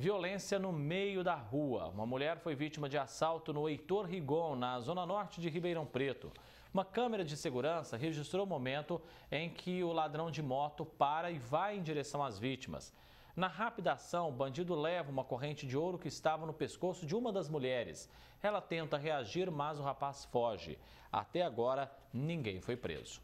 Violência no meio da rua. Uma mulher foi vítima de assalto no Heitor Rigon, na zona norte de Ribeirão Preto. Uma câmera de segurança registrou o momento em que o ladrão de moto para e vai em direção às vítimas. Na rápida ação, o bandido leva uma corrente de ouro que estava no pescoço de uma das mulheres. Ela tenta reagir, mas o rapaz foge. Até agora, ninguém foi preso.